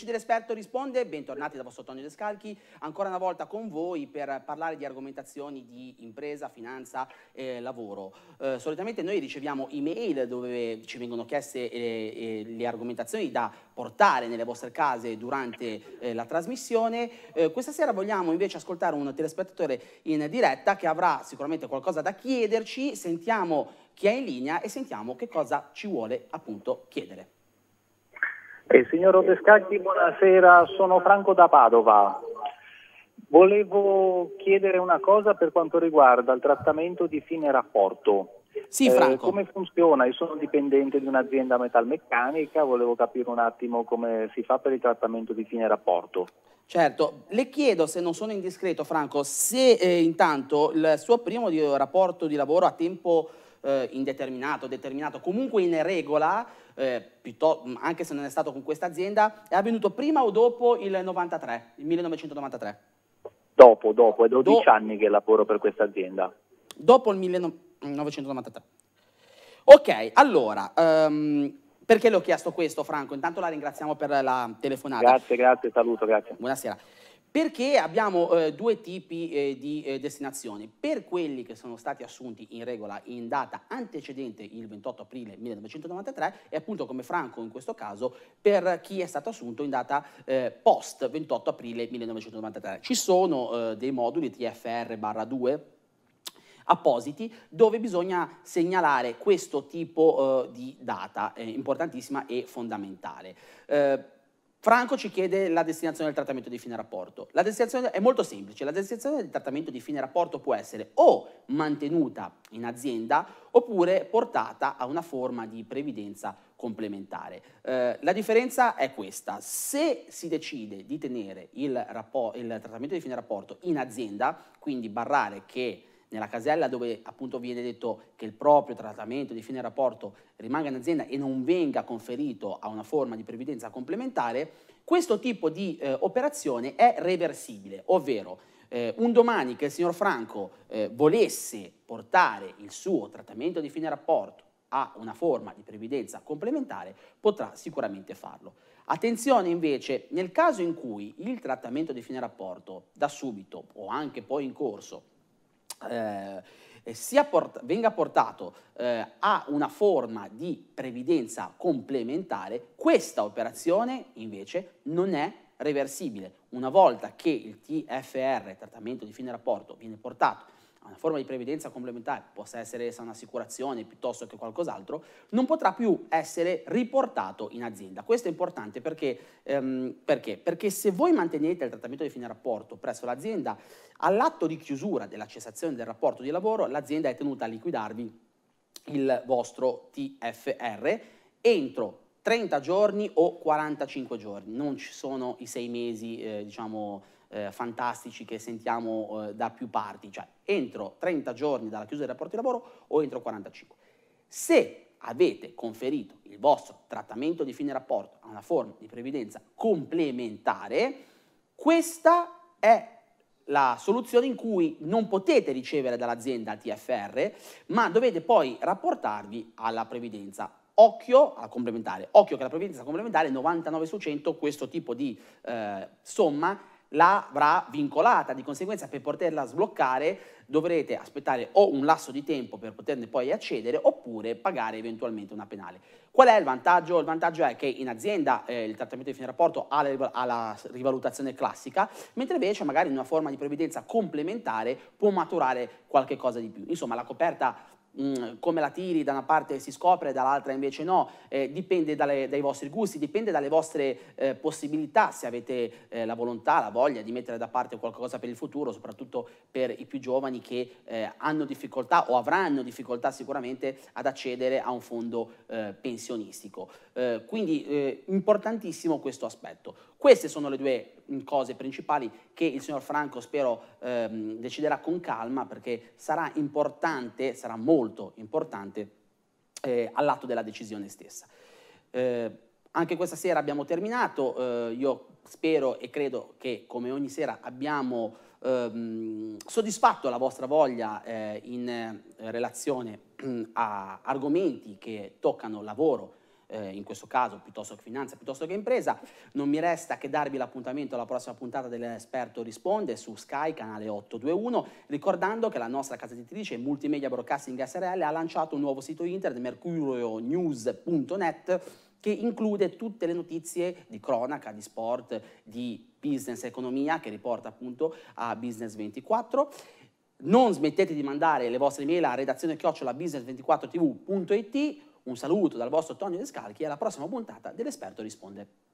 Amici dell'Esperto risponde, bentornati da vostro Tonio Descalchi, ancora una volta con voi per parlare di argomentazioni di impresa, finanza e lavoro. Eh, solitamente noi riceviamo email dove ci vengono chieste eh, eh le argomentazioni da portare nelle vostre case durante eh, la trasmissione. Eh, questa sera vogliamo invece ascoltare un telespettatore in diretta che avrà sicuramente qualcosa da chiederci, sentiamo chi è in linea e sentiamo che cosa ci vuole appunto chiedere. Eh, signor Odescacchi, buonasera, sono Franco da Padova. Volevo chiedere una cosa per quanto riguarda il trattamento di fine rapporto. Sì, eh, Franco. come funziona? Io sono dipendente di un'azienda metalmeccanica, volevo capire un attimo come si fa per il trattamento di fine rapporto. Certo, le chiedo se non sono indiscreto Franco, se eh, intanto il suo primo rapporto di lavoro a tempo eh, indeterminato, determinato, comunque in regola, eh, anche se non è stato con questa azienda, è avvenuto prima o dopo il 93, il 1993? Dopo, dopo, è 12 Do anni che lavoro per questa azienda. Dopo il 1993. Ok, allora, um, perché le ho chiesto questo Franco? Intanto la ringraziamo per la telefonata. Grazie, grazie, saluto, grazie. Buonasera. Perché abbiamo eh, due tipi eh, di eh, destinazioni. Per quelli che sono stati assunti in regola in data antecedente il 28 aprile 1993 e appunto come Franco in questo caso per chi è stato assunto in data eh, post 28 aprile 1993. Ci sono eh, dei moduli TFR-2 appositi dove bisogna segnalare questo tipo eh, di data importantissima e fondamentale Franco ci chiede la destinazione del trattamento di fine rapporto. La destinazione è molto semplice, la destinazione del trattamento di fine rapporto può essere o mantenuta in azienda oppure portata a una forma di previdenza complementare. Eh, la differenza è questa, se si decide di tenere il, il trattamento di fine rapporto in azienda, quindi barrare che nella casella dove appunto viene detto che il proprio trattamento di fine rapporto rimanga in azienda e non venga conferito a una forma di previdenza complementare, questo tipo di eh, operazione è reversibile, ovvero eh, un domani che il signor Franco eh, volesse portare il suo trattamento di fine rapporto a una forma di previdenza complementare, potrà sicuramente farlo. Attenzione invece, nel caso in cui il trattamento di fine rapporto da subito o anche poi in corso eh, port venga portato eh, a una forma di previdenza complementare, questa operazione invece non è reversibile. Una volta che il TFR, trattamento di fine rapporto, viene portato una forma di previdenza complementare, possa essere essa un'assicurazione piuttosto che qualcos'altro, non potrà più essere riportato in azienda. Questo è importante perché, ehm, perché? perché se voi mantenete il trattamento di fine rapporto presso l'azienda, all'atto di chiusura della cessazione del rapporto di lavoro, l'azienda è tenuta a liquidarvi il vostro TFR entro 30 giorni o 45 giorni, non ci sono i sei mesi, eh, diciamo, eh, fantastici che sentiamo eh, da più parti, cioè entro 30 giorni dalla chiusura del rapporto di lavoro o entro 45. Se avete conferito il vostro trattamento di fine rapporto a una forma di previdenza complementare, questa è la soluzione in cui non potete ricevere dall'azienda TFR, ma dovete poi rapportarvi alla previdenza. Occhio alla complementare, occhio che la previdenza complementare 99 su 100 questo tipo di eh, somma l'avrà vincolata, di conseguenza per poterla sbloccare dovrete aspettare o un lasso di tempo per poterne poi accedere oppure pagare eventualmente una penale. Qual è il vantaggio? Il vantaggio è che in azienda eh, il trattamento di fine rapporto ha la, ha la, rivalutazione classica, mentre invece magari in una forma di previdenza complementare può maturare qualche cosa di più. Insomma, la coperta Mm, come la tiri da una parte si scopre, dall'altra invece no, eh, dipende dalle, dai vostri gusti, dipende dalle vostre eh, possibilità, se avete eh, la volontà, la voglia di mettere da parte qualcosa per il futuro, soprattutto per i più giovani che eh, hanno difficoltà o avranno difficoltà sicuramente ad accedere a un fondo eh, pensionistico. quindi importantissimo questo aspetto. Queste sono le due cose principali che il signor Franco spero ehm, deciderà con calma perché sarà importante, sarà molto importante eh, all'atto della decisione stessa. Eh, anche questa sera abbiamo terminato, eh, io spero e credo che come ogni sera abbiamo ehm, soddisfatto la vostra voglia eh, in relazione a argomenti che toccano lavoro, eh, in questo caso piuttosto che finanza, piuttosto che impresa. Non mi resta che darvi l'appuntamento alla prossima puntata dell'Esperto Risponde su Sky, canale 821, ricordando che la nostra casa editrice Multimedia Broadcasting SRL ha lanciato un nuovo sito internet, mercurionews.net, che include tutte le notizie di cronaca, di sport, di business economia che riporta appunto a Business 24. Non smettete di mandare le vostre email a redazione chiocciola business24tv.it un saluto dal vostro Tonio Descalchi e alla prossima puntata dell'Esperto Risponde.